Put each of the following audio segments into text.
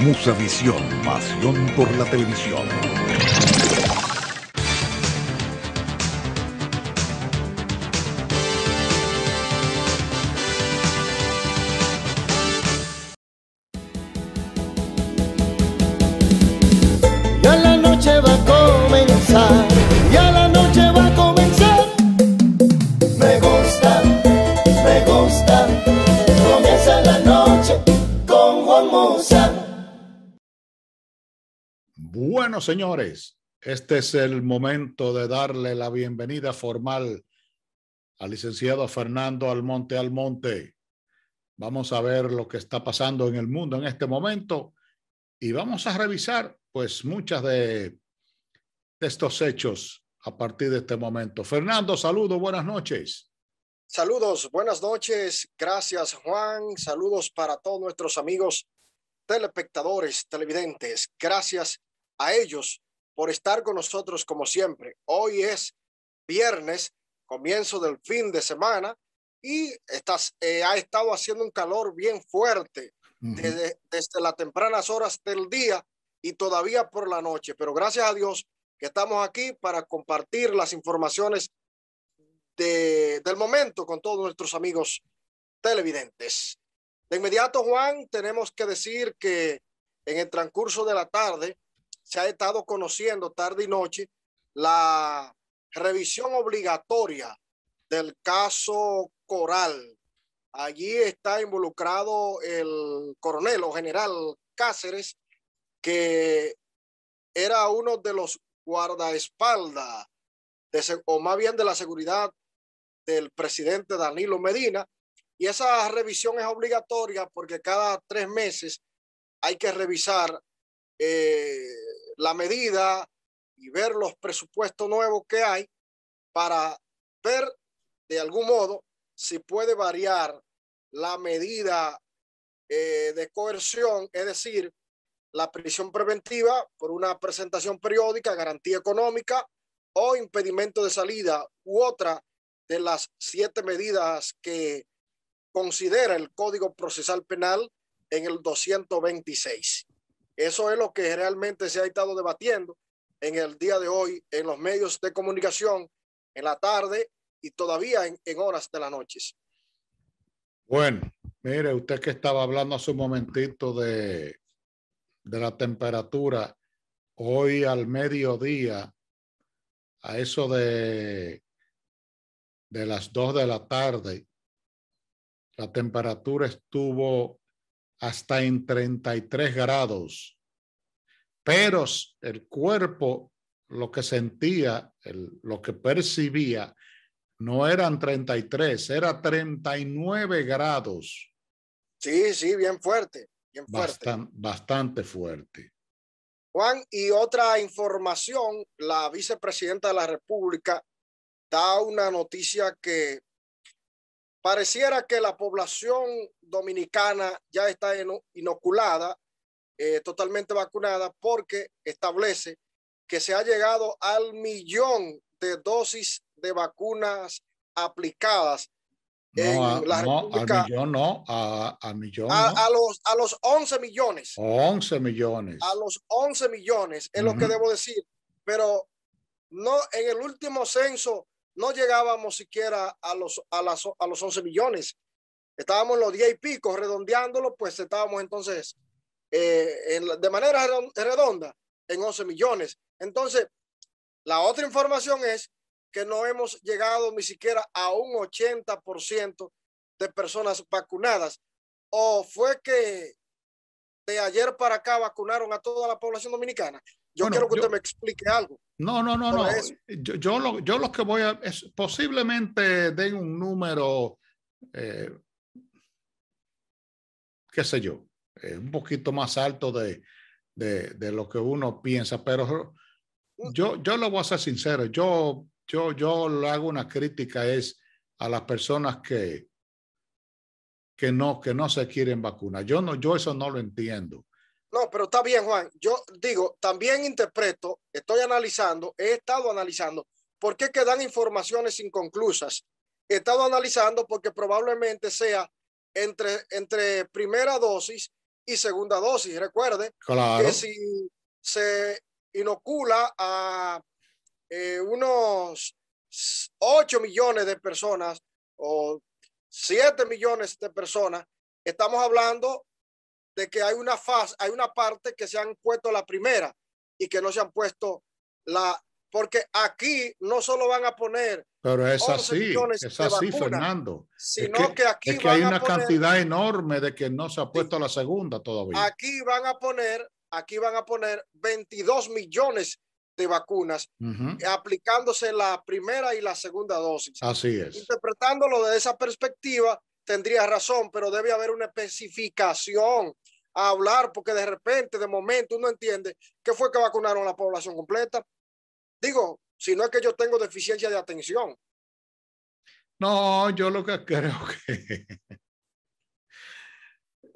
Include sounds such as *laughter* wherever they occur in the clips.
Musa Visión, pasión por la televisión. señores, este es el momento de darle la bienvenida formal al licenciado Fernando Almonte Almonte. Vamos a ver lo que está pasando en el mundo en este momento y vamos a revisar pues muchas de, estos hechos a partir de este momento. Fernando, saludos, buenas noches. Saludos, buenas noches. Gracias, Juan. Saludos para todos nuestros amigos telespectadores, televidentes. Gracias a ellos por estar con nosotros como siempre. Hoy es viernes, comienzo del fin de semana y estás, eh, ha estado haciendo un calor bien fuerte desde, las tempranas horas del día y todavía por la noche. Pero gracias a Dios que estamos aquí para compartir las informaciones del momento con todos nuestros amigos televidentes. De inmediato, Juan, tenemos que decir que en el transcurso de la tarde se ha estado conociendo tarde y noche la revisión obligatoria del caso Coral. Allí está involucrado el coronel o general Cáceres, que era uno de los guardaespaldas, o más bien de la seguridad del presidente Danilo Medina. Y esa revisión es obligatoria porque cada tres meses hay que revisar eh, la medida y ver los presupuestos nuevos que hay para ver de algún modo si puede variar la medida eh, de coerción, es decir, la prisión preventiva por una presentación periódica, garantía económica o impedimento de salida u otra de las siete medidas que considera el Código Procesal Penal en el 226. Eso es lo que realmente se ha estado debatiendo en el día de hoy en los medios de comunicación, en la tarde y todavía en, horas de la noche. Bueno, mire, usted que estaba hablando hace un momentito de, de la temperatura, hoy al mediodía, a eso de, las dos de la tarde, la temperatura estuvo hasta en 33 grados. Pero el cuerpo, lo que sentía, lo que percibía, no eran 33, era 39 grados. Sí, sí, bien fuerte, bastante fuerte. Juan, y otra información, la vicepresidenta de la República da una noticia que pareciera que la población dominicana ya está inoculada, eh, totalmente vacunada, porque establece que se ha llegado al millón de dosis de vacunas aplicadas. No, en ah, la no, República, no, a, a millón. A, a, los, a los 11 millones. 11 millones. A los 11 millones, es lo que debo decir. Pero no, en el último censo no llegábamos siquiera a los, a, las, a los 11 millones. Estábamos los 10 y pico, redondeándolo, pues estábamos entonces eh, de manera redonda en 11 millones. Entonces, la otra información es que no hemos llegado ni siquiera a un 80% de personas vacunadas. ¿O fue que de ayer para acá vacunaron a toda la población dominicana? Yo quiero que usted me explique algo. No, no, no, no. Yo, lo, que voy a. Es, posiblemente den un número, eh, qué sé yo, eh, un poquito más alto de, lo que uno piensa, pero mm. yo, yo lo voy a ser sincero. Yo, yo, yo le hago una crítica es a las personas que, no, que no se quieren vacunar. Yo no, yo eso no lo entiendo. No, pero está bien, Juan. Yo digo, también interpreto, estoy analizando, he estado analizando, ¿por qué quedan informaciones inconclusas? He estado analizando porque probablemente sea entre, entre primera dosis y segunda dosis. Recuerde que si se inocula a eh, unos 8 millones de personas o 7 millones de personas, estamos hablando de que hay una faz, hay una parte que se han puesto la primera y que no se han puesto la porque aquí no solo van a poner pero es así, es así, Fernando. Sino es que, aquí es que hay una cantidad enorme de que no se ha puesto la segunda todavía. Aquí van a poner, aquí van a poner 22 millones de vacunas, aplicándose la primera y la segunda dosis. Así es. Interpretándolo de esa perspectiva, tendría razón, pero debe haber una especificación hablar porque de repente, de momento, uno entiende que fue que vacunaron a la población completa. Digo, si no es que yo tengo deficiencia de atención. No, yo lo que *laughs* creo que...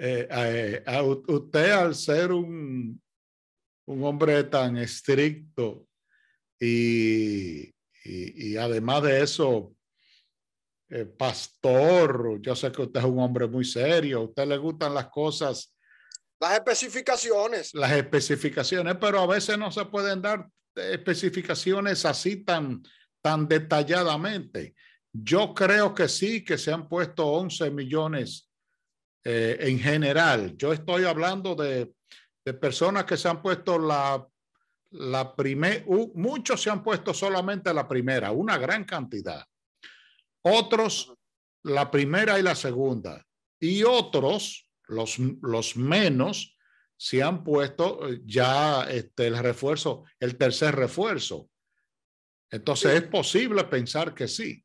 Eh, eh, a usted al ser un, un hombre tan estricto y, además de eso, eh, pastor, yo sé que usted es un hombre muy serio, a usted le gustan las cosas las especificaciones. Las especificaciones, pero a veces no se pueden dar especificaciones así tan, tan detalladamente. Yo creo que sí, que se han puesto 11 millones eh, en general. Yo estoy hablando de, personas que se han puesto la, la primera, muchos se han puesto solamente la primera, una gran cantidad. Otros, la primera y la segunda. Y otros, los, menos se han puesto eh, ya este, el refuerzo, el tercer refuerzo. Entonces es posible pensar que sí.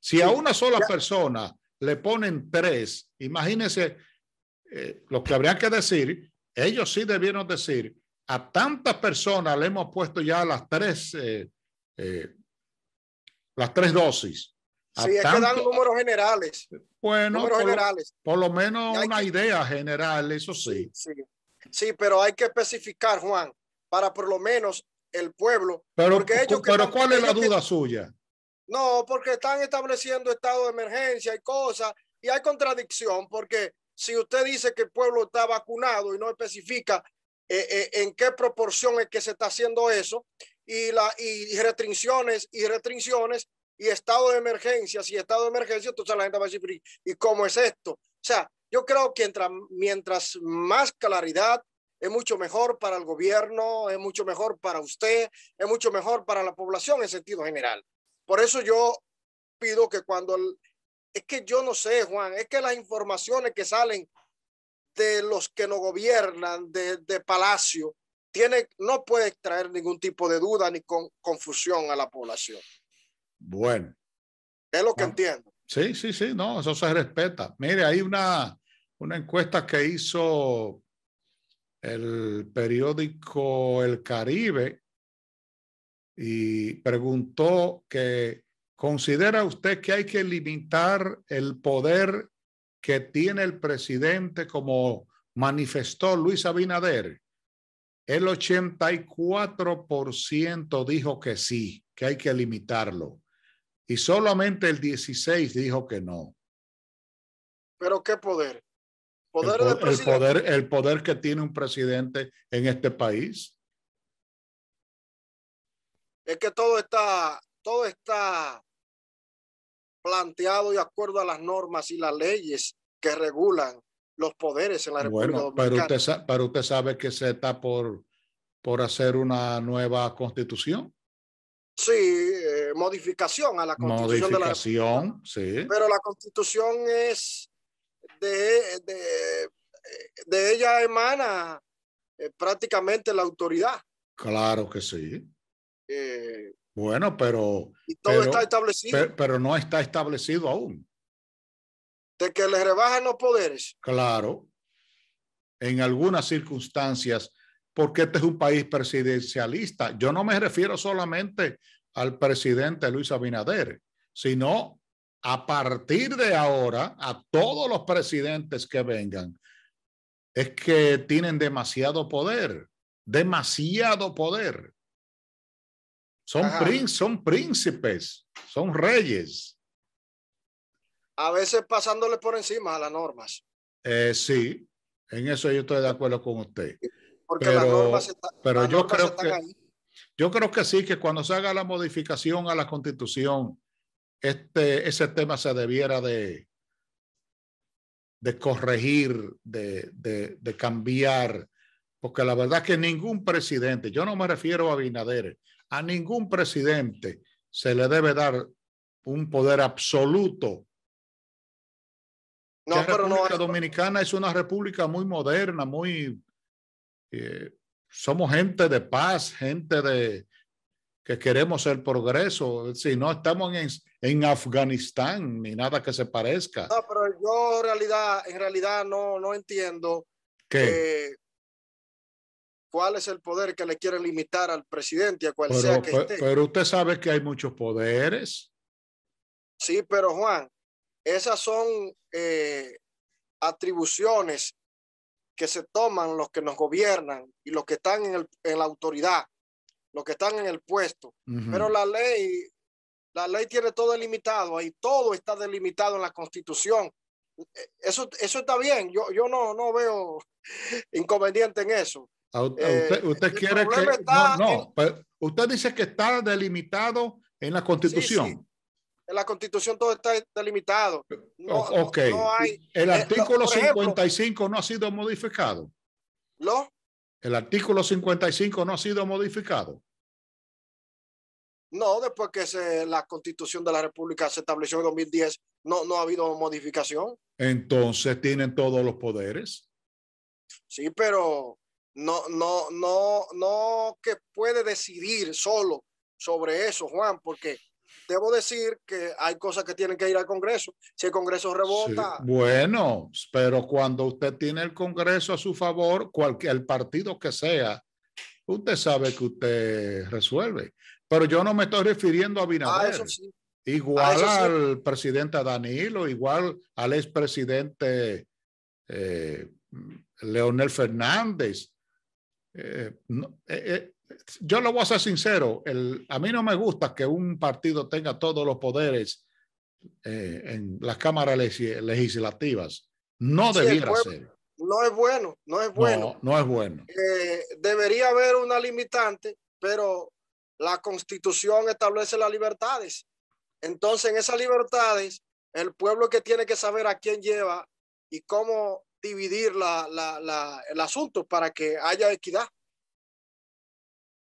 Si a una sola persona le ponen tres, imagínense eh, lo que habría que decir, ellos sí debieron decir, a tantas personas le hemos puesto ya las tres, eh, las tres dosis. Sí, es que dan números generales. Bueno, por, generales. por lo menos una idea general, eso sí. sí. pero hay que especificar, Juan, para por lo menos el pueblo. Pero, porque pero ¿cuál es la duda suya? No, porque están estableciendo estado de emergencia y cosas, y hay contradicción, porque si usted dice que el pueblo está vacunado y no especifica eh, eh, en qué proporción es que se está haciendo eso, y, la, y restricciones y restricciones y estado de emergencia, si estado de emergencia, entonces la gente va a decir, ¿y cómo es esto? O sea, yo creo que mientras, mientras más claridad, es mucho mejor para el gobierno, es mucho mejor para usted, es mucho mejor para la población en sentido general. Por eso yo pido que cuando... es que yo no sé, Juan, es que las informaciones que salen de los que nos gobiernan, de, de Palacio, tiene, no puede traer ningún tipo de duda ni confusión a la población. Bueno. Es lo que ah. entiendo. Sí, sí, sí, no, eso se respeta. Mire, hay una, una encuesta que hizo el periódico El Caribe y preguntó que considera usted que hay que limitar el poder que tiene el presidente como manifestó Luis Abinader. El 84% dijo que sí, que hay que limitarlo. Y solamente el 16 dijo que no. ¿Pero qué poder? el, poder, que tiene un presidente en este país. Es que todo está, todo está planteado de acuerdo a las normas y las leyes que regulan los poderes en la República Pero usted, usted sabe que se está por, por hacer una nueva constitución. Sí, eh, modificación a la constitución. de la, sí. Pero la constitución es de, de, ella emana eh, prácticamente la autoridad. Claro que sí. Eh, bueno, pero. Y todo está establecido. Pero, no está establecido aún. De que le rebajan los poderes. Claro. En algunas circunstancias porque este es un país presidencialista. Yo no me refiero solamente al presidente Luis Abinader, sino a partir de ahora a todos los presidentes que vengan. Es que tienen demasiado poder, demasiado poder. Son, son príncipes, son reyes. A veces pasándole por encima a las normas. Eh, sí, en eso yo estoy de acuerdo con usted. Porque pero, pero yo creo que, Yo creo que sí, que cuando se haga la modificación a la constitución, este, ese tema se debiera de, de corregir, de, cambiar, porque la verdad es que ningún presidente, yo no me refiero a Binader, a ningún presidente se le debe dar un poder absoluto. No, la República Dominicana es una república muy moderna, muy eh, somos gente de paz, gente de que queremos el progreso. Si no estamos en, Afganistán ni nada que se parezca. No, pero yo en realidad, en realidad no, entiendo que eh, cuál es el poder que le quiere limitar al presidente, a pero, usted sabe que hay muchos poderes. Sí, pero Juan, esas son eh, atribuciones que se toman los que nos gobiernan y los que están en, el, en la autoridad, los que están en el puesto. Pero la ley, la ley tiene todo delimitado, ahí todo está delimitado en la constitución. E, eso, eso está bien, yo, yo no, no veo inconveniente en eso. Eh, usted, quiere que... No, no, usted dice que está delimitado en la constitución en la constitución todo está delimitado. ok. el eh, artículo 55 no ha sido modificado. No. El artículo 55 no ha sido modificado. No, después que se, la constitución de la República se estableció en 2010, no, no ha habido modificación. Entonces tienen todos los poderes. Sí, pero no, no, no, no que puede decidir solo sobre eso, Juan, porque debo decir que hay cosas que tienen que ir al Congreso. Si el Congreso rebota. Bueno, pero cuando usted tiene el Congreso a su favor, cualquier partido que sea, usted sabe que usted resuelve. Pero yo no me estoy refiriendo a ah, Binader. Ah, igual al presidente Danilo, igual al expresidente eh, Leonel Fernández. Eh, eh, eh, yo lo voy a ser sincero, a mí no me gusta que un partido tenga todos los poderes eh, en las cámaras legislativas. No debería ser. No es bueno, no es bueno. No, es bueno. Eh, debería haber una limitante, pero la constitución establece las libertades. Entonces, en esas libertades, el pueblo que tiene que saber a quién lleva y cómo dividir el asunto para que haya equidad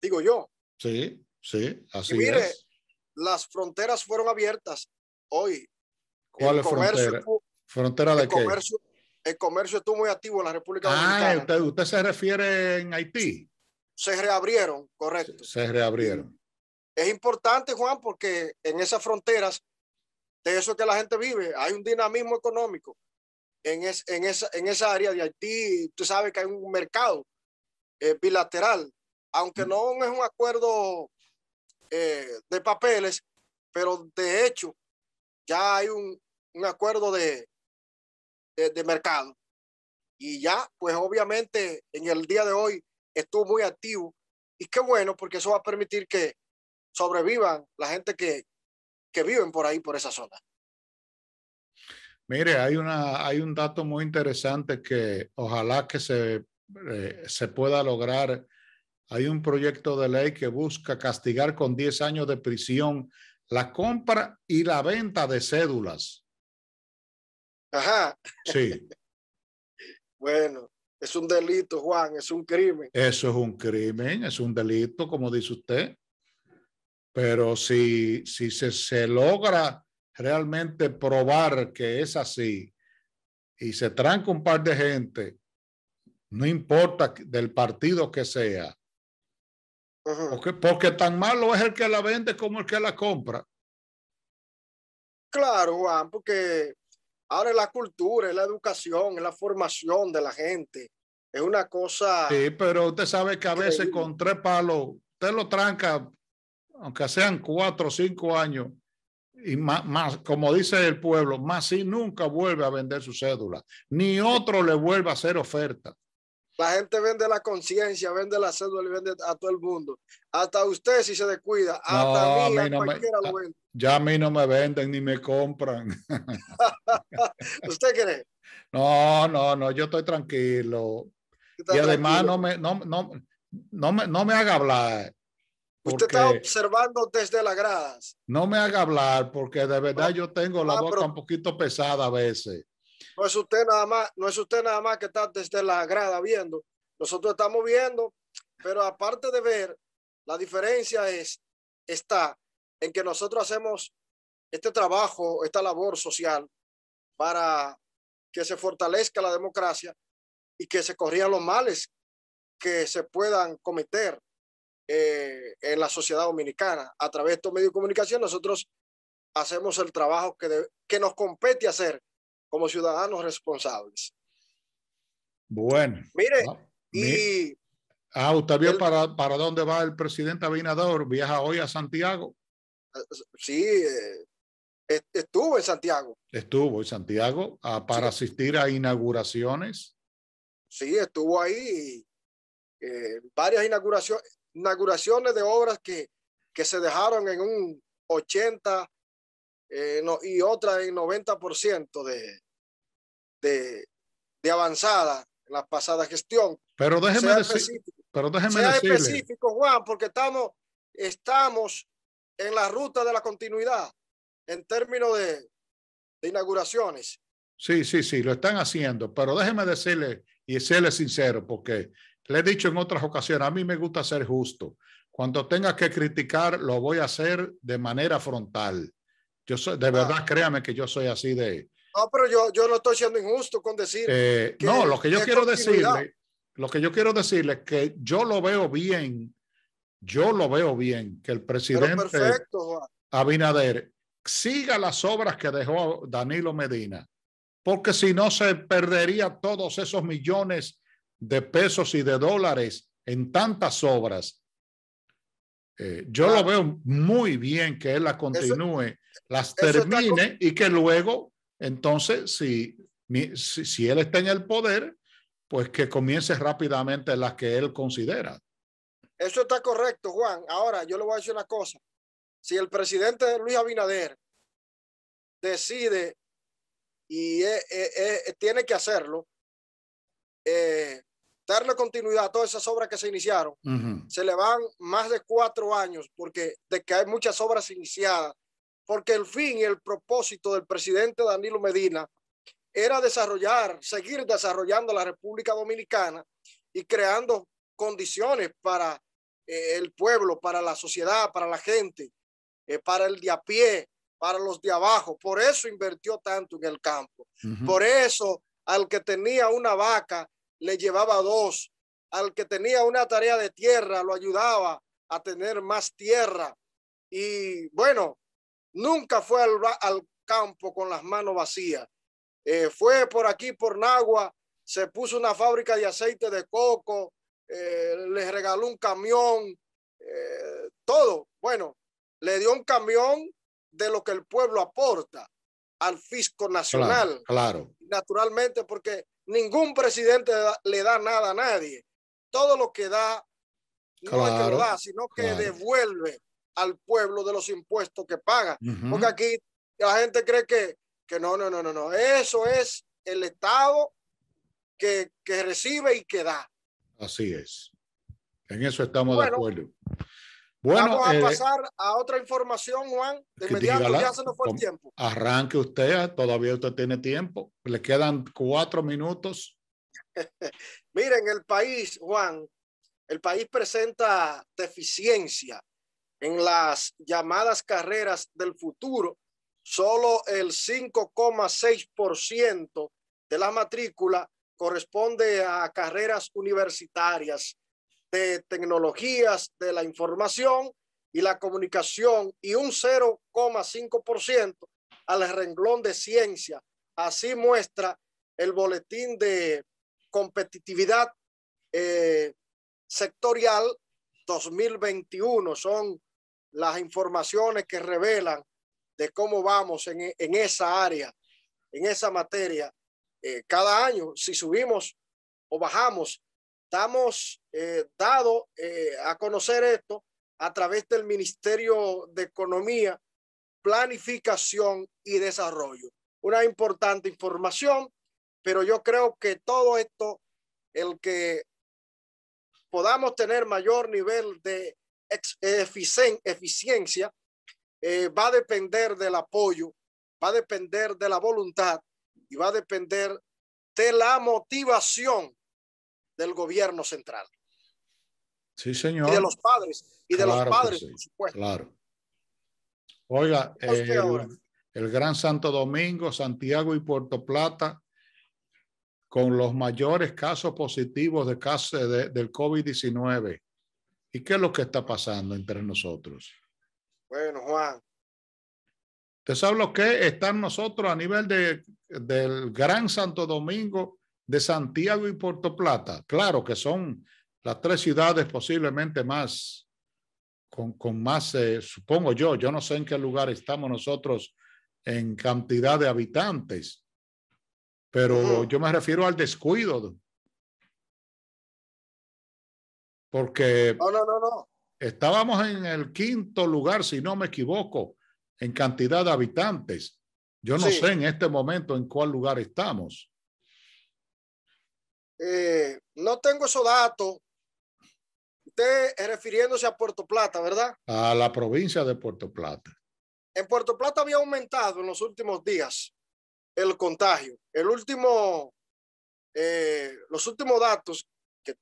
digo yo. Sí, sí, así es mire, las fronteras fueron abiertas hoy. ¿Cuál el comercio, frontera? de qué? Comercio, el comercio estuvo muy activo en la República ah, Dominicana. Ah, usted, se refiere en Haití. Se reabrieron, correcto. Se, reabrieron. Es importante, Juan, porque en esas fronteras, de eso que la gente vive, hay un dinamismo económico en, esa, área de Haití. Usted sabe que hay un mercado eh, bilateral aunque mm. no es un acuerdo eh, de papeles, pero de hecho ya hay un, acuerdo de, mercado. Y ya, pues obviamente en el día de hoy estuvo muy activo y qué bueno porque eso va a permitir que sobrevivan la gente que, viven por ahí, por esa zona. Mire, hay, una, hay un dato muy interesante que ojalá que se, eh, se pueda lograr hay un proyecto de ley que busca castigar con 10 años de prisión la compra y la venta de cédulas. Ajá. Sí. *laughs* bueno, es un delito, Juan, es un crimen. Eso es un crimen, es un delito, como dice usted. Pero si, si se, se logra realmente probar que es así y se tranca un par de gente, no importa del partido que sea, porque, tan malo es el que la vende como el que la compra. Claro, Juan, porque ahora la cultura, es la educación, es la formación de la gente. Es una cosa. Sí, pero usted sabe que a veces con tres palos, usted lo tranca, aunque sean cuatro o cinco años, y más, más, como dice el pueblo, más si nunca vuelve a vender su cédula, ni otro le vuelve a hacer oferta. La gente vende la conciencia, vende la cédula y vende a todo el mundo. Hasta usted si se descuida, hasta mí, no Ya a mí no me venden ni me compran. *laughs* ¿Usted cree? No, no, no, yo estoy tranquilo. Y además no me, no, me, haga hablar. Usted está observando desde las gradas. No me haga hablar porque de verdad yo tengo la ah, boca un poquito pesada a veces. No es usted nada más, no es usted nada más que está desde la grada viendo. Nosotros estamos viendo, pero aparte de ver, la diferencia es, está en que nosotros hacemos este trabajo, esta labor social para que se fortalezca la democracia y que se corrían los males que se puedan cometer eh, en la sociedad dominicana. A través de estos medios de comunicación nosotros hacemos el trabajo que, que nos compete hacer como ciudadanos responsables. Bueno. Mire, ah, y... Ah, usted vio para, dónde va el presidente Abinador, viaja hoy a Santiago. Ah, sí, eh, estuvo en Santiago. Estuvo en Santiago ah, para asistir a inauguraciones. Sí, estuvo ahí eh, varias inauguraciones, inauguraciones de obras que, que se dejaron en un 80, eh, y otra en 90% de, de, de, avanzada en la pasada gestión. Pero déjeme decir, pero sea específico, Juan, porque estamos, estamos en la ruta de la continuidad en términos de, de inauguraciones. Sí, sí, sí, lo están haciendo, pero déjeme decirle y serle sincero, porque le he dicho en otras ocasiones, a mí me gusta ser justo. Cuando tenga que criticar, lo voy a hacer de manera frontal. Yo soy, de verdad, ah. créame que yo soy así de... No, pero yo, yo no estoy siendo injusto con decir... Eh, no, lo que yo quiero decirle, lo que yo quiero decirle es que yo lo veo bien, yo lo veo bien, que el presidente Abinader siga las obras que dejó Danilo Medina, porque si no se perdería todos esos millones de pesos y de dólares en tantas obras eh, yo lo ah. veo muy bien que él las continúe, las termine y que luego, entonces, si, si, él está en el poder, pues que comience rápidamente las que él considera. Eso está correcto, Juan. Ahora, yo le voy a decir una cosa. Si el presidente Luis Abinader decide y e, e, e, tiene que hacerlo, eh, darle continuidad a todas esas obras que se iniciaron, se le van más de cuatro años porque de que hay muchas obras iniciadas, porque el fin y el propósito del presidente Danilo Medina era desarrollar, seguir desarrollando la República Dominicana y creando condiciones para eh, el pueblo, para la sociedad, para la gente, eh, para el de a pie, para los de abajo. Por eso invirtió tanto en el campo. Por eso al que tenía una vaca le llevaba dos. Al que tenía una tarea de tierra, lo ayudaba a tener más tierra. Y bueno, nunca fue al, al campo con las manos vacías. Eh, fue por aquí, por Nagua, se puso una fábrica de aceite de coco, eh, les regaló un camión, eh, todo. Bueno, le dio un camión de lo que el pueblo aporta al fisco nacional. claro. Naturalmente, porque Ningún presidente le da nada a nadie. Todo lo que da, no es que lo da, sino que devuelve al pueblo de los impuestos que paga. Porque aquí la gente cree que, que no, no, no, no, no. Eso es el Estado que, recibe y que da. Así es. En eso estamos de acuerdo. Vamos a eh, pasar a otra información, Juan. De inmediato ya se nos fue el tiempo. Arranque usted, ah, todavía usted tiene tiempo. Le quedan cuatro minutos. *laughs* Miren, el país, Juan, el país presenta deficiencia en las llamadas carreras del futuro. Solo el 5,6% de la matrícula corresponde a carreras universitarias de tecnologías de la información y la comunicación y un 0,5% al renglón de ciencia. Así muestra el boletín de competitividad eh, sectorial 2021. Son las informaciones que revelan de cómo vamos en, esa área, en esa materia. Eh, cada año, si subimos o bajamos, estamos eh, dado eh, a conocer esto a través del Ministerio de Economía, Planificación y Desarrollo. Una importante información, pero yo creo que todo esto, el que podamos tener mayor nivel de eficiencia, eh, va a depender del apoyo, va a depender de la voluntad y va a depender de la motivación del gobierno central. Sí, señor. Y de los padres. Y de los padres, por supuesto. Claro. Oiga, el, Gran Santo Domingo, Santiago y Puerto Plata, con los mayores casos positivos de de, del COVID-19. ¿Y qué es lo que está pasando entre nosotros? Bueno, Juan. te sabe lo que están nosotros a nivel de, del Gran Santo Domingo, de Santiago y Puerto Plata? Claro que son las tres ciudades posiblemente más, con, más, eh, supongo yo, yo no sé en qué lugar estamos nosotros en cantidad de habitantes, pero yo me refiero al descuido. Porque no, no, estábamos en el quinto lugar, si no me equivoco, en cantidad de habitantes. Yo no sé en este momento en cuál lugar estamos. Eh, no tengo esos datos, refiriéndose a Puerto Plata, ¿verdad? A la provincia de Puerto Plata. En Puerto Plata había aumentado en los últimos días el contagio. El último, eh, los últimos datos que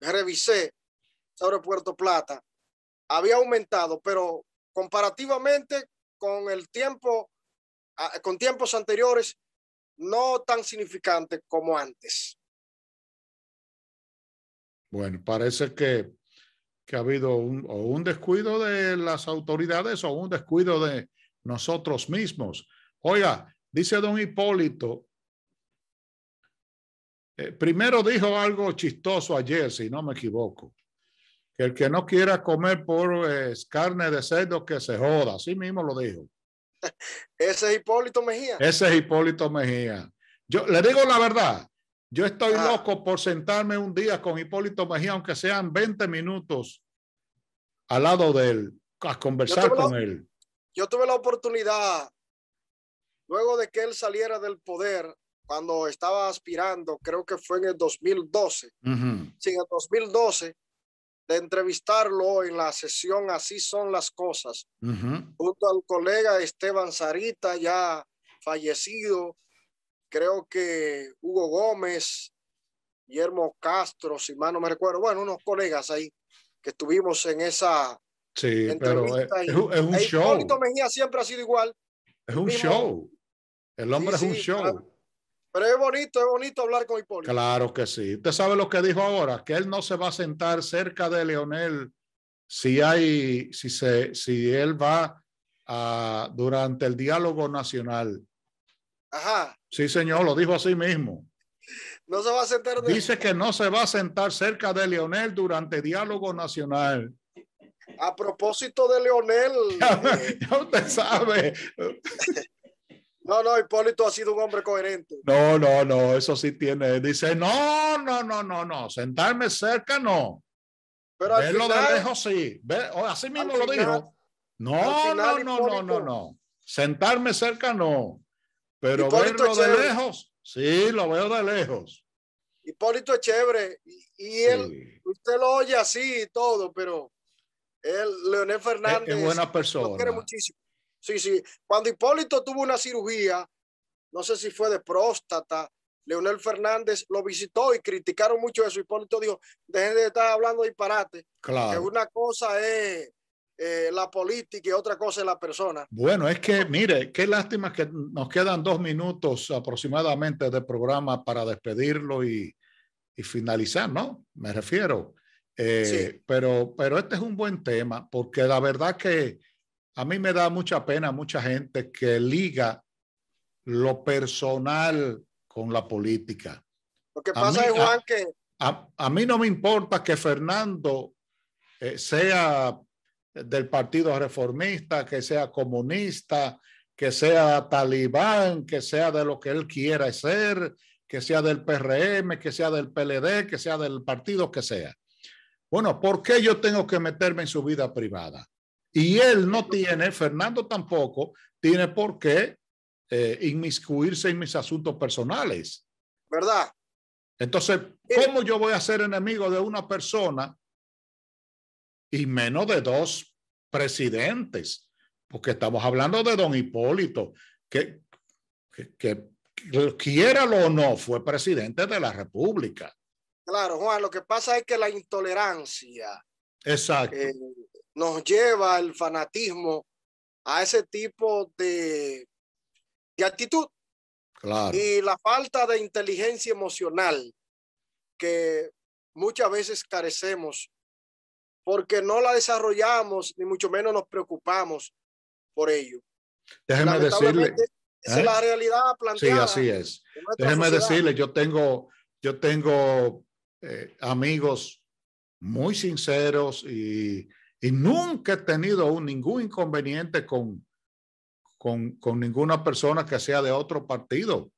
revisé sobre Puerto Plata había aumentado, pero comparativamente con el tiempo, con tiempos anteriores, no tan significante como antes. Bueno, parece que que ha habido un, descuido de las autoridades o un descuido de nosotros mismos. Oiga, dice don Hipólito, eh, primero dijo algo chistoso ayer, si no me equivoco, que el que no quiera comer por carne de cerdo, que se joda, así mismo lo dijo. *laughs* Ese es Hipólito Mejía. Ese es Hipólito Mejía. Yo le digo la verdad, yo estoy ah. loco por sentarme un día con Hipólito Mejía, aunque sean 20 minutos, al lado de él, a conversar con él. Yo tuve la oportunidad, luego de que él saliera del poder, cuando estaba aspirando, creo que fue en el 2012, sí, en el 2012, de entrevistarlo en la sesión Así son las cosas, junto al colega Esteban Sarita, ya fallecido, creo que Hugo Gómez, Guillermo Castro, si mal no me recuerdo, bueno, unos colegas ahí que estuvimos en esa sí, Pero es, un show. Hipólito Mejía siempre ha sido igual. Es un show. El hombre es un show. Pero es bonito, es bonito hablar con Hipólito. Claro que sí. Usted sabe lo que dijo ahora, que él no se va a sentar cerca de Leonel si hay, si se, si él va a, durante el diálogo nacional Ajá. Sí, señor, lo dijo así mismo. No se va a sentar. Dice que no se va a sentar cerca de Leonel durante diálogo nacional. A propósito de Leonel. *laughs* ya, usted sabe. No, no, Hipólito ha sido un hombre coherente. No, no, no, eso sí tiene. Dice, no, no, no, no, no, sentarme cerca no. Pero al lejos sí. así mismo lo dijo. No, no, no, no, no, no. Sentarme cerca no. Pero verlo de lejos, sí, lo veo de lejos. Hipólito es chévere y, él, usted lo oye así y todo, pero él, Leonel Fernández. Es, buena persona. quiere muchísimo. Sí, sí. Cuando Hipólito tuvo una cirugía, no sé si fue de próstata, Leonel Fernández lo visitó y criticaron mucho eso. Hipólito dijo, dejen de estar hablando disparate. Claro. Que una cosa es eh, la política y otra cosa es la persona. Bueno, es que mire, qué lástima que nos quedan dos minutos aproximadamente de programa para despedirlo y, y finalizar, ¿no? Me refiero. Eh, pero, pero este es un buen tema porque la verdad que a mí me da mucha pena mucha gente que liga lo personal con la política. Lo que pasa es, a, que... mí no me importa que Fernando eh, sea del Partido Reformista, que sea comunista, que sea talibán, que sea de lo que él quiera ser, que sea del PRM, que sea del PLD, que sea del partido que sea. Bueno, ¿por qué yo tengo que meterme en su vida privada? Y él no tiene, Fernando tampoco, tiene por qué eh, inmiscuirse en mis asuntos personales. ¿Verdad? Entonces, eh. ¿cómo yo voy a ser enemigo de una persona y menos de dos presidentes, porque estamos hablando de don Hipólito, que, que, lo o no, fue presidente de la República. Claro, Juan, lo que pasa es que la intolerancia eh, nos lleva al fanatismo a ese tipo de, actitud. Y la falta de inteligencia emocional que muchas veces carecemos porque no la desarrollamos, ni mucho menos nos preocupamos por ello. Déjeme decirle. Esa es la ¿Eh? realidad planteada. Sí, así es. déjenme decirle, yo tengo, yo tengo eh, amigos muy sinceros y, nunca he tenido ningún inconveniente con, con ninguna persona que sea de otro partido.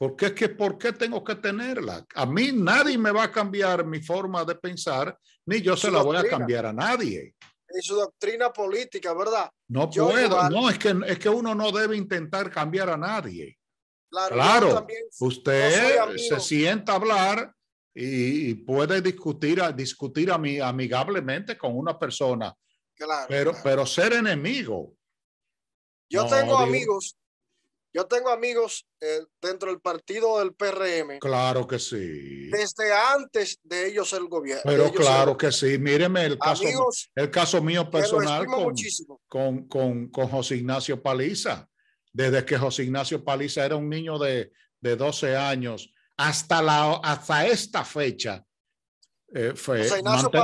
Porque es que, ¿por qué tengo que tenerla? A mí nadie me va a cambiar mi forma de pensar, ni yo se la voy a cambiar a nadie. Es su doctrina política, ¿verdad? No puedo, no, es que, es que uno no debe intentar cambiar a nadie. Claro, usted se sienta a hablar y, puede discutir, discutir amigablemente con una persona. Claro, pero, pero ser enemigo. Yo tengo amigos yo tengo amigos eh, dentro del partido del PRM. Claro que sí. Desde antes de ellos el gobierno. Pero claro que sí. Míreme el caso, el caso mío personal con, con, José Ignacio Paliza. Desde que José Ignacio Paliza era un niño de, 12 años hasta, la, hasta esta fecha, eh,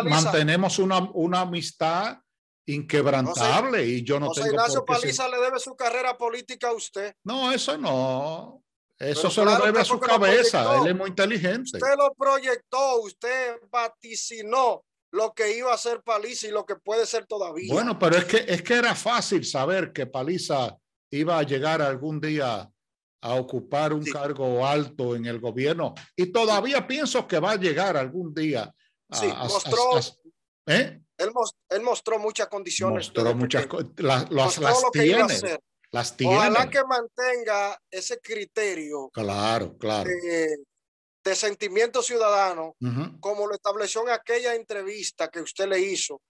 mantenemos una, una amistad inquebrantable y yo no tengo Ignacio por qué Paliza le debe su carrera política a usted. No, eso no. Eso se lo debe a su cabeza. Él es muy inteligente. Usted lo proyectó, usted vaticinó lo que iba a ser Paliza y lo que puede ser todavía. Bueno, pero es que, es que era fácil saber que Paliza iba a llegar algún día a ocupar un cargo alto en el gobierno y todavía pienso que va a llegar algún día. A, sí, mostró, ¿eh? Él, mostró muchas condiciones. Mostró muchas las, las las Ojalá que mantenga ese criterio. Claro, claro. De, sentimiento ciudadano, como lo estableció en aquella entrevista que usted le hizo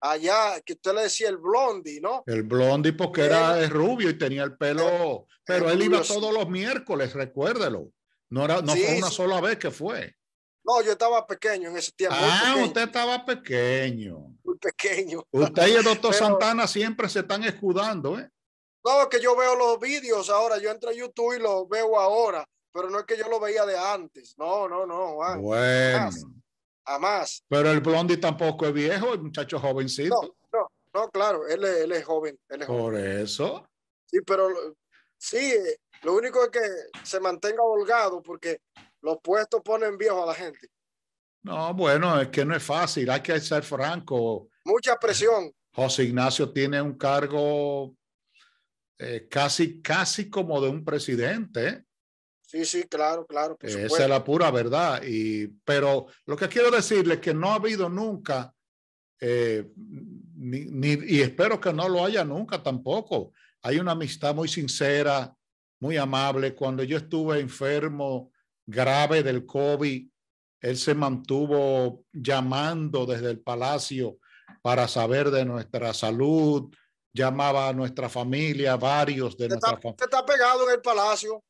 allá, que usted le decía el blondie, ¿no? El blondie porque era eh, rubio y tenía el pelo, eh, pero él iba todos los miércoles, recuérdelo. No, era, no fue una sola vez que fue. No, yo estaba pequeño en ese tiempo. Ah, usted estaba pequeño pequeño. Usted y el doctor Santana siempre se están escudando, ¿eh? No, es que yo veo los vídeos ahora, yo entro a YouTube y los veo ahora, pero no es que yo lo veía de antes. No, no, no, Bueno. Jamás. Pero el Blondie tampoco es viejo, el muchacho jovencito. No, no, no claro, él, es joven. Él es Por eso. Sí, pero sí, lo único es que se mantenga holgado porque los puestos ponen viejo a la gente. No, bueno, es que no es fácil, hay que ser franco mucha presión. José Ignacio tiene un cargo eh, casi, casi como de un presidente. ¿eh? Sí, sí, claro, claro. Esa es la pura verdad. Y, pero lo que quiero decirle es que no ha habido nunca, eh, y espero que no lo haya nunca tampoco. Hay una amistad muy sincera, muy amable. Cuando yo estuve enfermo grave del COVID, él se mantuvo llamando desde el palacio para saber de nuestra salud, llamaba a nuestra familia, varios de nuestra familia. Usted está pegado en el palacio.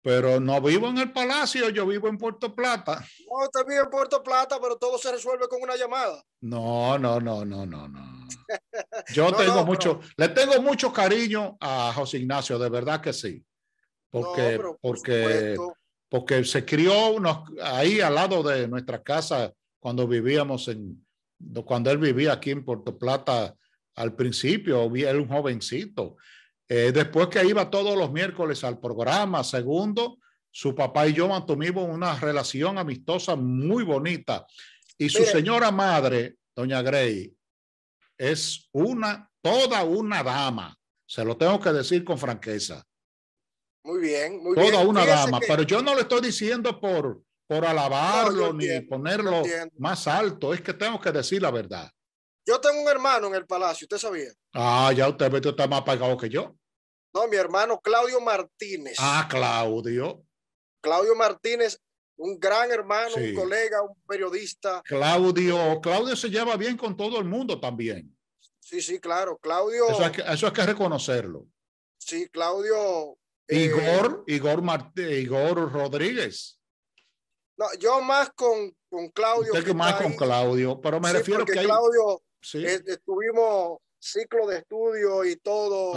Pero no vivo en el palacio, yo vivo en Puerto Plata. No, usted vive en Puerto Plata, pero todo se resuelve con una llamada. No, no, no, no, no, no. *laughs* Yo tengo mucho, le tengo mucho cariño a José Ignacio, de verdad que sí. Porque, porque se crió ahí al lado de nuestra casa cuando vivíamos en, cuando él vivía aquí en Puerto Plata al principio, era un jovencito. Eh, después que iba todos los miércoles al programa, segundo, su papá y yo mantuvimos una relación amistosa muy bonita. Y su señora madre, doña Grey, es una, toda una dama. Se lo tengo que decir con franqueza. Muy bien, muy toda bien. Toda una dama, pero yo no le estoy diciendo por, por alabarlo ni ponerlo más alto. Es que tengo que decir la verdad. Yo tengo un hermano en el palacio, ¿usted sabía? Ah, ya usted ve, está más apagado que yo. No, mi hermano Claudio Martínez. Ah, Claudio. Claudio Martínez, un gran hermano, un colega, un periodista. Claudio, Claudio se lleva bien con todo el mundo también. Sí, sí, claro, Claudio. Eso hay que, eso que reconocerlo. Sí, Claudio. Eh, Igor, Igor, Igor Rodríguez. No, yo más con, con Claudio. Usted que más con Claudio, pero me refiero que Claudio, sí. estuvimos ciclo de estudio y todo,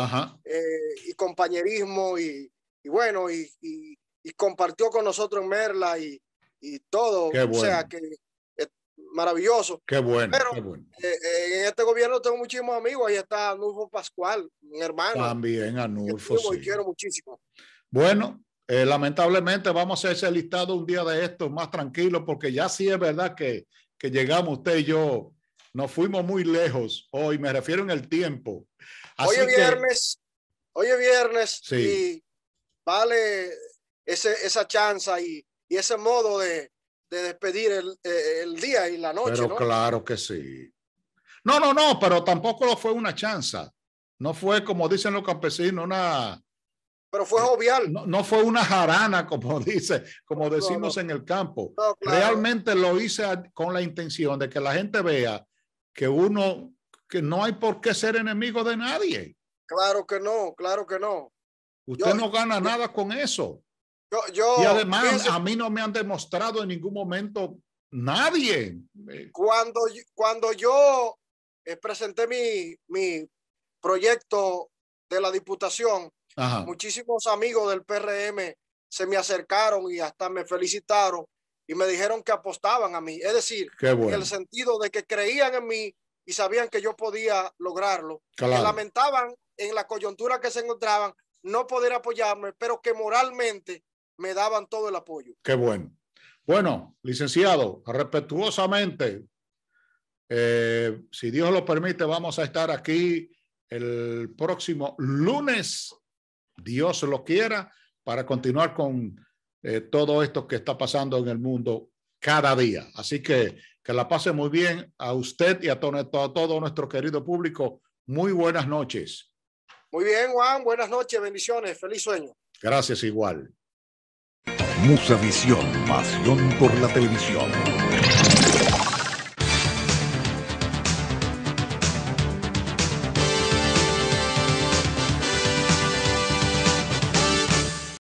eh, y compañerismo, y, y bueno, y, y, compartió con nosotros en Merla y, todo. O sea, que es maravilloso. Qué bueno. Pero qué bueno. Eh, eh, en este gobierno tengo muchísimos amigos, ahí está Anulfo Pascual, mi hermano. También Anulfo, sí. quiero muchísimo. Bueno, eh, lamentablemente vamos a hacer ese listado un día de esto más tranquilo, porque ya sí es verdad que, llegamos usted y yo, nos fuimos muy lejos hoy, me refiero en el tiempo. hoy es viernes, hoy es viernes y vale esa chance y, ese modo de, despedir eh, el, día y la noche. Pero claro que sí. No, no, no, pero tampoco fue una chance No fue, como dicen los campesinos, una, pero fue jovial. No, fue una jarana, como *laughs* dice, como decimos en el campo. Realmente lo hice con la intención de que la gente vea que uno, que no hay por qué ser enemigo de nadie. Claro que no, claro que no. Usted no gana nada con eso. Yo, y además, a mí no me han demostrado en ningún momento nadie. Cuando, cuando yo eh, presenté mi, mi proyecto de la Diputación, Muchísimos amigos del PRM se me acercaron y hasta me felicitaron y me dijeron que apostaban a mí. Es decir, en el sentido de que creían en mí y sabían que yo podía lograrlo. Que lamentaban en la coyuntura que se encontraban no poder apoyarme, pero que moralmente me daban todo el apoyo. Qué bueno. Bueno, licenciado, respetuosamente, eh, si Dios lo permite, vamos a estar aquí el próximo lunes Dios lo quiera, para continuar con eh, todo esto que está pasando en el mundo cada día. Así que que la pase muy bien a usted y a todo, a todo nuestro querido público. Muy buenas noches. Muy bien, Juan. Buenas noches, bendiciones. Feliz sueño. Gracias igual. Musa Visión, pasión por la televisión.